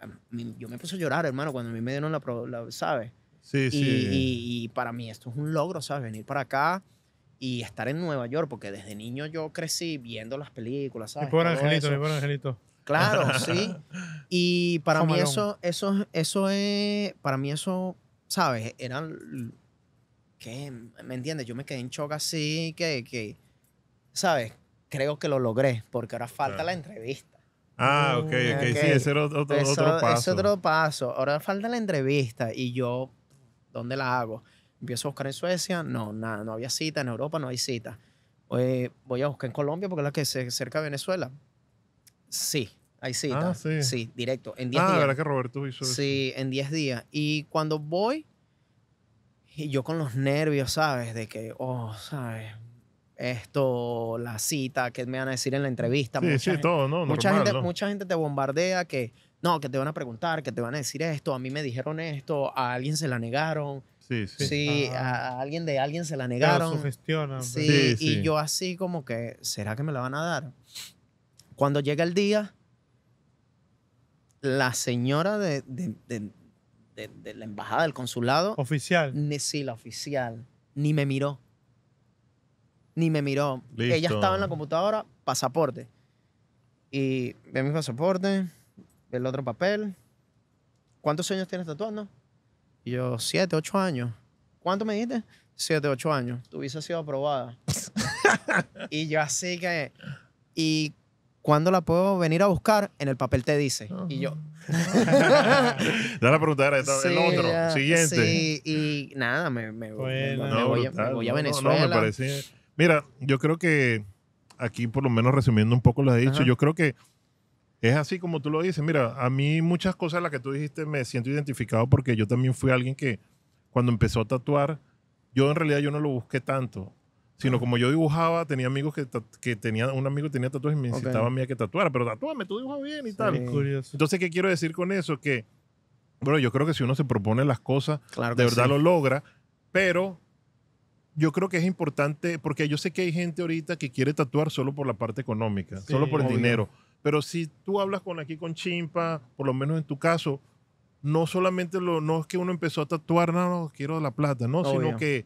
em, yo me puse a llorar, hermano, cuando a mí me dieron la, ¿sabes? Sí, sí. y para mí esto es un logro, ¿sabes? Venir para acá y estar en Nueva York, porque desde niño yo crecí viendo las películas, ¿sabes? Mi angelito, angelito. Claro, sí. Y para mí eso, eso, eso es, para mí eso, ¿sabes? Era, que, ¿me entiendes? Yo me quedé en shock así, que, que, ¿sabes? Creo que lo logré, porque ahora falta la entrevista. Ah, ok, ok, sí, ese era otro, paso. eso, paso. Es otro paso. Ahora falta la entrevista y yo, ¿dónde la hago? Empiezo a buscar en Suecia, no, nada, no había cita, en Europa no hay cita. voy a buscar en Colombia porque es la que se acerca a Venezuela. Sí, hay ah, cita. sí. directo, en 10 ah, días. que Roberto hizo Sí, en 10 días. Y cuando voy, y yo con los nervios, ¿sabes? De que, oh, ¿sabes? Esto, la cita, qué me van a decir en la entrevista. Sí, mucha sí, todo, ¿no? ¿no? mucha gente te bombardea que, no, que te van a preguntar, que te van a decir esto, a mí me dijeron esto, a alguien se la negaron. Sí, sí. Ah. a alguien de alguien se la negaron. sí, y yo así como que, ¿será que me la van a dar? Cuando llega el día, la señora de, de, de, la embajada, del consulado. Oficial. Ni, sí, la oficial. Ni me miró. Ni me miró. Ella estaba en la computadora, pasaporte. Y ve mi pasaporte, el otro papel. ¿Cuántos años tienes tatuando? Y yo, siete, ocho años. ¿Cuánto me dijiste? Siete, ocho años. visa hubiese sido aprobada. y yo así que... Y ¿cuándo la puedo venir a buscar? En el papel te dice. Y yo. ya la pregunta era el otro. Siguiente. y nada, me, me, voy, a, Venezuela. Mira, yo creo que aquí, por lo menos resumiendo un poco lo he dicho, yo creo que es así como tú lo dices. Mira, a mí muchas cosas las que tú dijiste me siento identificado porque yo también fui alguien que cuando empezó a tatuar, yo en realidad yo no lo busqué tanto, sino ah. como yo dibujaba, tenía amigos que, que tenía, un amigo tenía tatuajes y me incitaba a mí a que tatuara, pero tatúame, tú dibujas bien y tal. Curioso. Entonces, ¿qué quiero decir con eso? Que, bueno, yo creo que si uno se propone las cosas, de verdad lo logra, pero yo creo que es importante, porque yo sé que hay gente ahorita que quiere tatuar solo por la parte económica, solo por el dinero pero si tú hablas con aquí con Chimpa, por lo menos en tu caso, no solamente lo, no es que uno empezó a tatuar, no, quiero la plata, no, sino que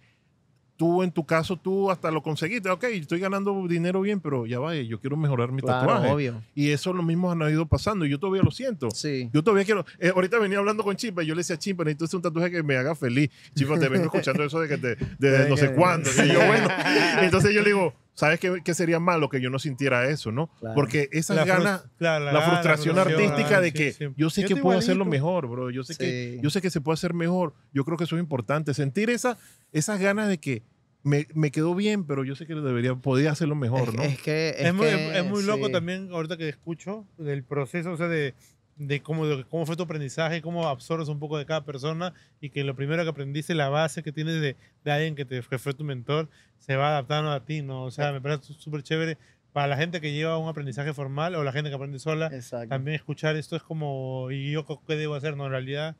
tú en tu caso tú hasta lo conseguiste, ok, estoy ganando dinero bien, pero ya va, yo quiero mejorar mi tatuaje. Y eso lo mismo han ido pasando, y yo todavía lo siento. Sí. Yo todavía quiero, eh, ahorita venía hablando con Chimpa y yo le decía, Chimpa, necesito un tatuaje que me haga feliz. Chimpa, te vengo escuchando eso de que te, de no sé cuándo. Y yo, bueno, entonces yo le digo, ¿Sabes qué, sería malo que yo no sintiera eso, no? Porque esas ganas, la, frustración artística de que yo sé que puedo hacerlo mejor, bro. Yo sé, que, yo sé que se puede hacer mejor. Yo creo que eso es importante. Sentir esa, esas ganas de que me, me quedó bien, pero yo sé que debería, podía hacerlo mejor, ¿no? Es que es, muy, que, es muy loco también, ahorita que escucho, del proceso, o sea, de de cómo, cómo fue tu aprendizaje, cómo absorbes un poco de cada persona y que lo primero que aprendiste, la base que tienes de, de alguien que, te, fue tu mentor, se va adaptando a ti, ¿no? O sea, eh. me parece súper chévere para la gente que lleva un aprendizaje formal o la gente que aprende sola, también escuchar esto es como, ¿y yo qué debo hacer? No, en realidad,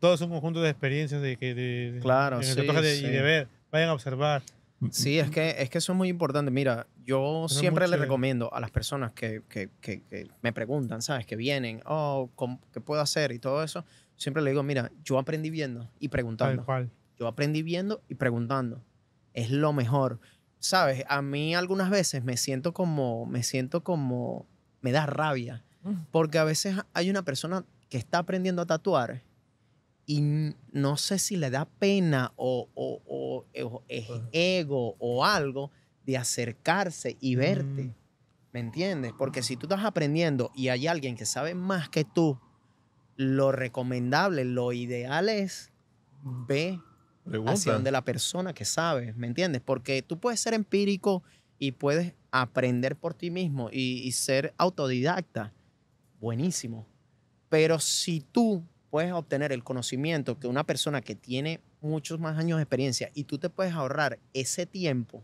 todo es un conjunto de experiencias de que... claro, sí. Y de ver, vayan a observar. Sí, es que, es que eso es muy importante. Mira, yo siempre le eh. recomiendo a las personas que, que, que, me preguntan, ¿sabes? Que vienen, oh, ¿qué puedo hacer? Y todo eso. Siempre le digo, mira, yo aprendí viendo y preguntando. Cual. Yo aprendí viendo y preguntando. Es lo mejor. ¿Sabes? A mí algunas veces me siento como, me siento como, me da rabia. Mm. Porque a veces hay una persona que está aprendiendo a tatuar y no sé si le da pena o, o eh, es ego, o algo de acercarse y verte. Mm. ¿Me entiendes? Porque si tú estás aprendiendo y hay alguien que sabe más que tú, lo recomendable, lo ideal es mm. ver hacia donde la persona que sabe, ¿me entiendes? Porque tú puedes ser empírico y puedes aprender por ti mismo y ser autodidacta. Buenísimo. Pero si tú puedes obtener el conocimiento que una persona que tiene muchos más años de experiencia y tú te puedes ahorrar ese tiempo,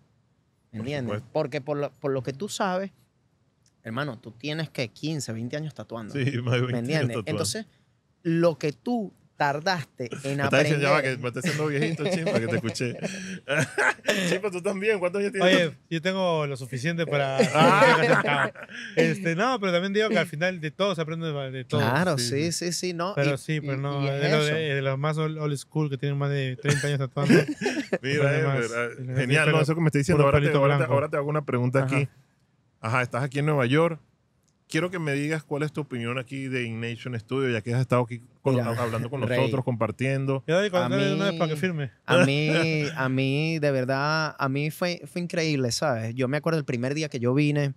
¿entiendes? Porque por lo, que tú sabes, hermano, tú tienes que 15, 20 años tatuando. Sí, más de 20 ¿me entiendes? Entonces, lo que tú tardaste en aprender. Diciendo, que me estás haciendo viejito, Chimpa, que te escuché. Chimpa, tú también, ¿cuántos años tienes? Oye, yo tengo lo suficiente para. Ah. este, no, pero también digo que al final de todo se aprende de todo. Claro, sí, sí, sí, no. Pero sí, pero no. de, los, más old school que tienen más de 30 años actuando. Mira, eh, genial, no, eso que me estás diciendo. Ahora te, ahora, te, hago una pregunta aquí. Ajá, estás aquí en Nueva York quiero que me digas cuál es tu opinión aquí de In Nation Studio, ya que has estado aquí cuando hablando con nosotros, compartiendo. a mí, para que firme. A mí, a mí, de verdad, a mí fue, fue increíble, ¿sabes? Yo me acuerdo el primer día que yo vine,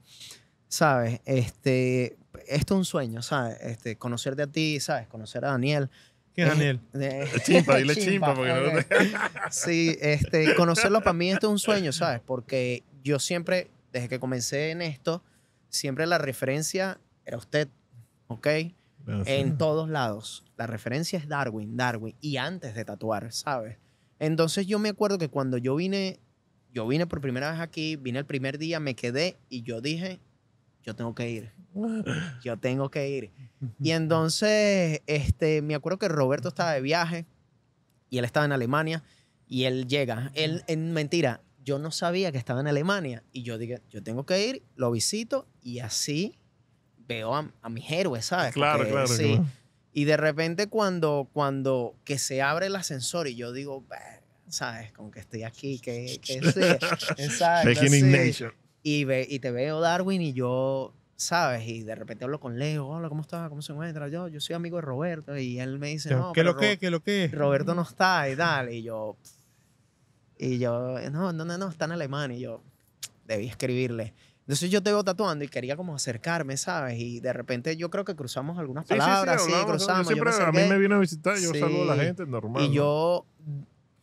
¿sabes? Este, esto es un sueño, ¿sabes? Este, conocerte a ti, ¿sabes? Conocer a Daniel. qué es Daniel? Eh, chimpa, dile chimpa. porque sí, este, conocerlo para mí esto es un sueño, ¿sabes? Porque yo siempre, desde que comencé en esto, siempre la referencia era usted, ¿ok? En todos lados. La referencia es Darwin, Darwin. Y antes de tatuar, ¿sabes? Entonces yo me acuerdo que cuando yo vine, yo vine por primera vez aquí, vine el primer día, me quedé y yo dije, yo tengo que ir. Yo tengo que ir. Y entonces, este, me acuerdo que Roberto estaba de viaje y él estaba en Alemania y él llega. Él, en mentira, yo no sabía que estaba en Alemania y yo dije, yo tengo que ir, lo visito y así veo a, mi mis héroes, ¿sabes? Claro, claro, sí. Y de repente cuando, cuando que se abre el ascensor y yo digo, ¿sabes? Con que estoy aquí, que, es sí. Beginning Y, y te veo, Darwin, y yo, ¿sabes? Y de repente hablo con Leo, hola, ¿cómo estás? ¿Cómo se encuentra? Yo, yo soy amigo de Roberto y él me dice, no, ¿qué lo que? ¿Qué lo que? Roberto mm. no está y tal. Y yo, y yo, no, no, no, no, está en Alemania. Y yo, debí escribirle. Entonces yo te veo tatuando y quería como acercarme, ¿sabes? Y de repente yo creo que cruzamos algunas palabras, sí, cruzamos. siempre, a mí me viene a visitar, yo saludo a la gente, normal. Y yo,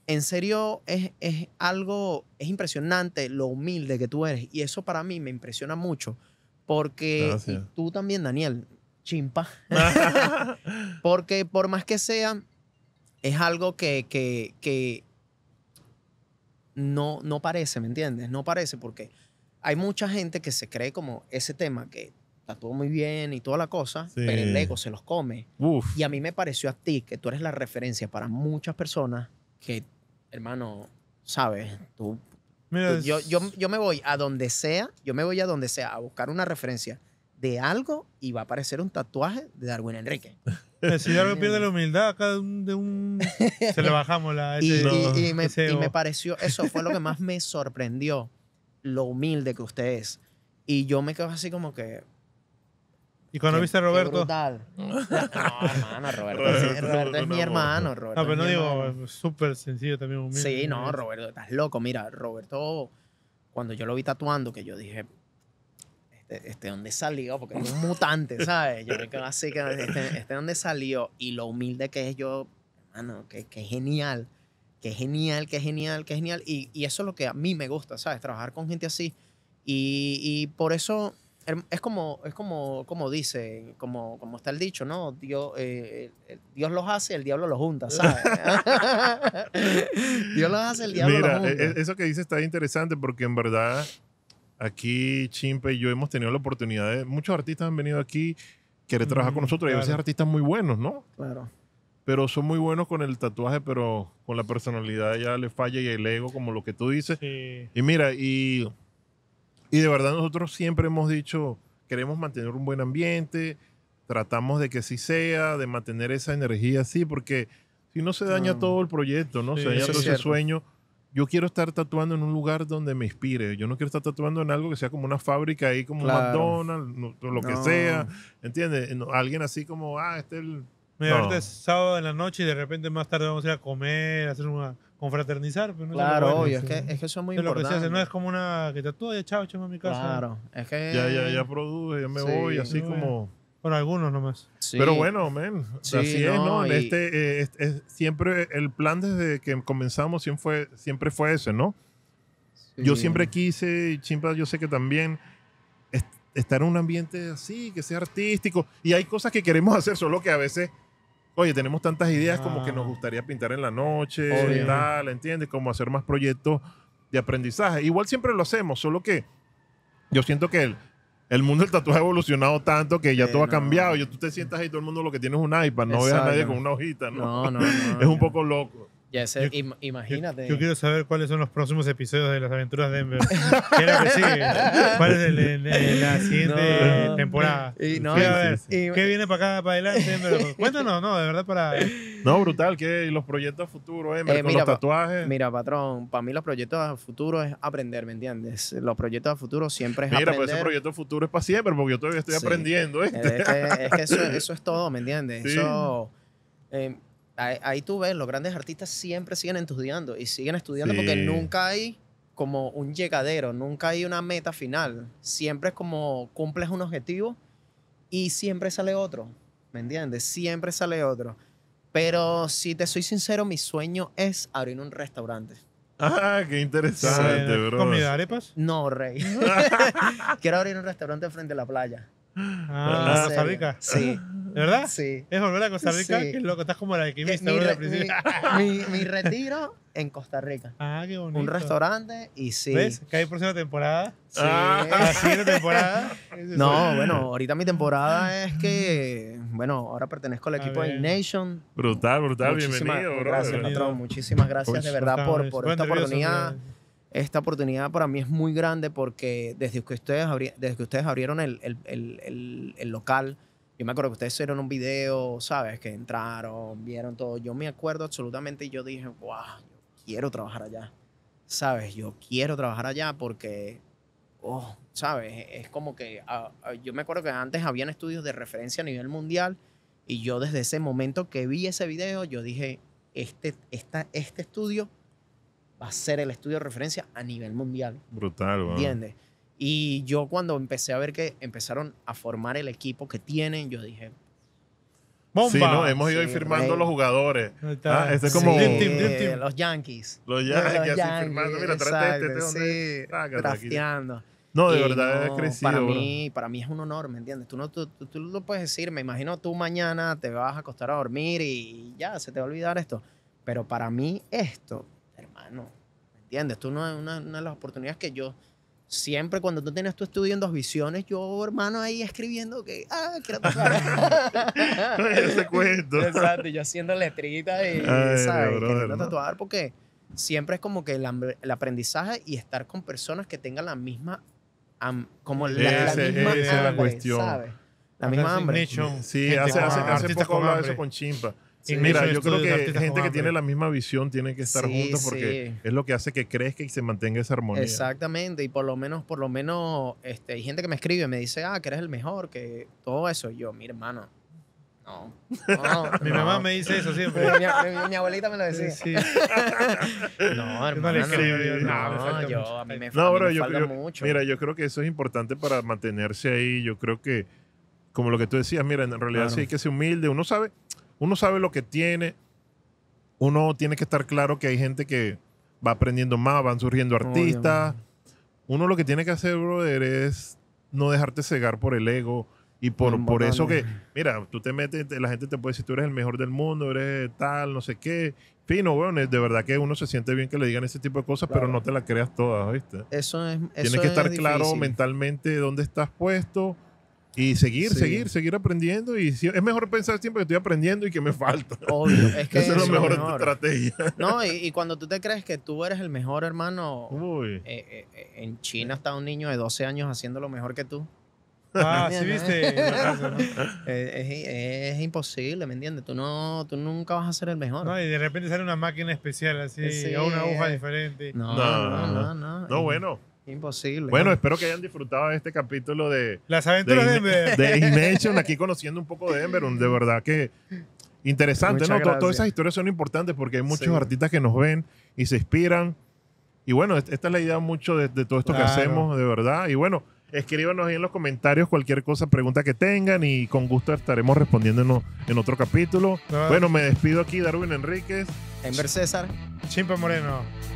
en serio, es, algo, es impresionante lo humilde que tú eres. Y eso para mí me impresiona mucho. Porque tú también, Daniel, chimpa. porque por más que sea, es algo que, no, no parece, ¿me entiendes? No parece porque hay mucha gente que se cree como ese tema que está todo muy bien y toda la cosa, pero el ego se los come. Y a mí me pareció a ti que tú eres la referencia para muchas personas que, hermano, sabes, tú... yo, yo, yo me voy a donde sea, yo me voy a donde sea a buscar una referencia de algo y va a aparecer un tatuaje de Darwin Enrique. Si Darwin pierde la humildad, acá de un, se le bajamos la... y, y me pareció, eso fue lo que más me sorprendió lo humilde que usted es. Y yo me quedo así como que... ¿Y cuando viste a Roberto? No, hermano, Roberto, Roberto, es mi hermano. Roberto no, pero no digo, súper sencillo también, Sí, no, Roberto, estás loco. Mira, Roberto, cuando yo lo vi tatuando, que yo dije, este, este dónde salió, porque es un mutante, ¿sabes? Yo me quedo así, que este, este dónde salió y lo humilde que es yo, hermano, que, que genial qué genial, qué genial, qué genial. Y, eso es lo que a mí me gusta, ¿sabes? Trabajar con gente así. Y, por eso es como, es como, como dice, como, como está el dicho, ¿no? Dios, eh, eh, Dios los hace, el diablo los junta, ¿sabes? Dios los hace, el diablo los junta. E, e, eso que dice está interesante porque en verdad aquí Chimpe y yo hemos tenido la oportunidad de, muchos artistas han venido aquí, quieren trabajar con nosotros y a veces artistas muy buenos, ¿no? Claro pero son muy buenos con el tatuaje, pero con la personalidad ya le falla y el ego, como lo que tú dices. Y mira, y, y de verdad nosotros siempre hemos dicho, queremos mantener un buen ambiente, tratamos de que sí sea, de mantener esa energía así, porque si no se daña mm. todo el proyecto, ¿no? se daña todo ese sueño. Yo quiero estar tatuando en un lugar donde me inspire. Yo no quiero estar tatuando en algo que sea como una fábrica ahí, como McDonald's, o lo que sea. ¿Entiendes? Alguien así como, ah, este es el Mira, no. ahorita es sábado en la noche y de repente más tarde vamos a ir a comer, a hacer una confraternizar. Pero no claro, es obvio, es que, es que eso es muy es importante. Lo que se hace, no es como una que te ya chao, chao mi casa. Claro, es que... Ya, ya, ya produce, ya me voy, así como... Por algunos nomás. Sí. Pero bueno, men, sí, así es, ¿no? Este, eh, es, siempre, el plan desde que comenzamos siempre fue, siempre fue ese, ¿no? Yo siempre quise, y Chimpa yo sé que también, estar en un ambiente así, que sea artístico. Y hay cosas que queremos hacer, solo que a veces oye, tenemos tantas ideas como que nos ah. gustaría pintar en la noche, y tal, ¿entiendes? Como hacer más proyectos de aprendizaje. Igual siempre lo hacemos, solo que yo siento que el, mundo del tatuaje ha evolucionado tanto que ya todo ha cambiado. Yo, tú te sientas ahí, todo el mundo lo que tiene es un iPad, no a nadie con una hojita, no es un poco loco. Ya yo, imagínate. Yo, quiero saber cuáles son los próximos episodios de las aventuras de Ember ¿Qué que sigue? ¿Cuál es la siguiente temporada? ¿Qué viene para acá, para adelante, Ember? Cuéntanos, no, de verdad, para. No, brutal, que los proyectos futuros, futuro eh, con los tatuajes. Mira, patrón, para mí los proyectos futuros futuro es aprender, ¿me entiendes? Los proyectos futuros futuro siempre es pues, aprender. Mira, pero ese proyecto futuro es para siempre, porque yo todavía estoy aprendiendo. ¿eh? Es que, eso, es todo, ¿me entiendes? Eso. Eh, ahí, tú ves, los grandes artistas siempre siguen estudiando y siguen estudiando porque nunca hay como un llegadero, nunca hay una meta final. Siempre es como cumples un objetivo y siempre sale otro, ¿me entiendes? Siempre sale otro. Pero si te soy sincero, mi sueño es abrir un restaurante. Ah, qué interesante, bro. ¿Comida arepas? No, rey. Quiero abrir un restaurante frente a la playa. Ah, ah la Sí verdad? Sí. ¿Es volver a Costa Rica? loco, estás como el alquimista, eh, mi, mi, mi, retiro en Costa Rica. Ah, qué bonito. Un restaurante y sí. ¿Ves? ¿Qué hay próxima temporada. Sí. Ah. La temporada. no, bueno, ahorita mi temporada es que, bueno, ahora pertenezco al equipo de Nation. Brutal, brutal, bienvenido, bro. Gracias, patrón. Muchísimas gracias de verdad por, esta oportunidad. esta oportunidad para mí es muy grande porque desde que ustedes, desde que ustedes abrieron el, el, el, el local, yo me acuerdo que ustedes hicieron un video, ¿sabes? Que entraron, vieron todo. Yo me acuerdo absolutamente y yo dije, wow, yo quiero trabajar allá. ¿Sabes? Yo quiero trabajar allá porque, oh, ¿sabes? E-, es como que, ah, ah, yo me acuerdo que antes habían estudios de referencia a nivel mundial y yo desde ese momento que vi ese video, yo dije, este, esta, este estudio va a ser el estudio de referencia a nivel mundial. Brutal, ¿verdad? ¿Entiendes? Y yo cuando empecé a ver que empezaron a formar el equipo que tienen, yo dije... ¡Bomba! Sí, ¿no? hemos ido firmando los jugadores. Ah, este es como... los Yankees. Los Yankees, firmando. Mira, este, este, no, de verdad es crecido. Para mí, para mí es un honor, ¿me entiendes? Tú no tú, tú, lo puedes decir, me imagino tú mañana te vas a acostar a dormir y ya, se te va a olvidar esto. Pero para mí esto, hermano, ¿me entiendes? Tú no es una, una de las oportunidades que yo siempre cuando tú tienes tu estudio en dos visiones, yo, hermano, ahí escribiendo que, ah, quiero tatuar. Ese cuento. Exacto, yo haciendo letritas y, ¿sabes? Quiero tatuar porque siempre es como que el, aprendizaje y estar con personas que tengan la misma, como la, misma hambre, la cuestión. ¿sabes? La misma hambre. Sí, hace, hace, hace poco hablaba eso con Chimpa Mira, yo creo que la gente que tiene la misma visión tiene que estar juntos porque es lo que hace que crezca y se mantenga esa armonía. Exactamente, y por lo menos, por lo menos, este, hay gente que me escribe y me dice, ah, que eres el mejor, que todo eso. yo, mi hermano, no. mi mamá me dice eso siempre. Mi, abuelita me lo decía. no, hermano. No, yo, a mí me, mucho. Mira, yo creo que eso es importante para mantenerse ahí. Yo creo que, como lo que tú decías, mira, en realidad sí hay que ser humilde. Uno sabe, uno sabe lo que tiene, uno tiene que estar claro que hay gente que va aprendiendo más, van surgiendo artistas. uno lo que tiene que hacer, brother, es no dejarte cegar por el ego y por, por eso que, mira, tú te metes, la gente te puede decir, tú eres el mejor del mundo, eres tal, no sé qué. Fino, bueno, de verdad que uno se siente bien que le digan ese tipo de cosas, pero no te las creas todas, ¿viste? Eso es. Tienes que estar claro mentalmente dónde estás puesto y seguir, seguir, seguir aprendiendo. Y es mejor pensar siempre que estoy aprendiendo y que me falta. Obvio, es que Esa es la mejor, estrategia. No, y, cuando tú te crees que tú eres el mejor hermano, eh, eh, eh, en China está un niño de 12 años haciendo lo mejor que tú. Ah, sí, viste. es, imposible, ¿me entiendes? Tú, no, tú nunca vas a ser el mejor. No, y de repente sale una máquina especial así, o una aguja diferente. no, no. No, no, no, no bueno. Imposible. Bueno, espero que hayan disfrutado este capítulo de Las aventuras de, Ember de aquí conociendo un poco de Denver, de verdad que interesante, ¿no? Todas esas historias son importantes porque hay muchos artistas que nos ven y se inspiran. Y bueno, esta es la idea mucho de, todo esto que hacemos, de verdad. Y bueno, escríbanos ahí en los comentarios cualquier cosa, pregunta que tengan y con gusto estaremos respondiéndonos en otro capítulo. Bueno, me despido aquí, Darwin Enríquez. Ember César. Chimpa Moreno.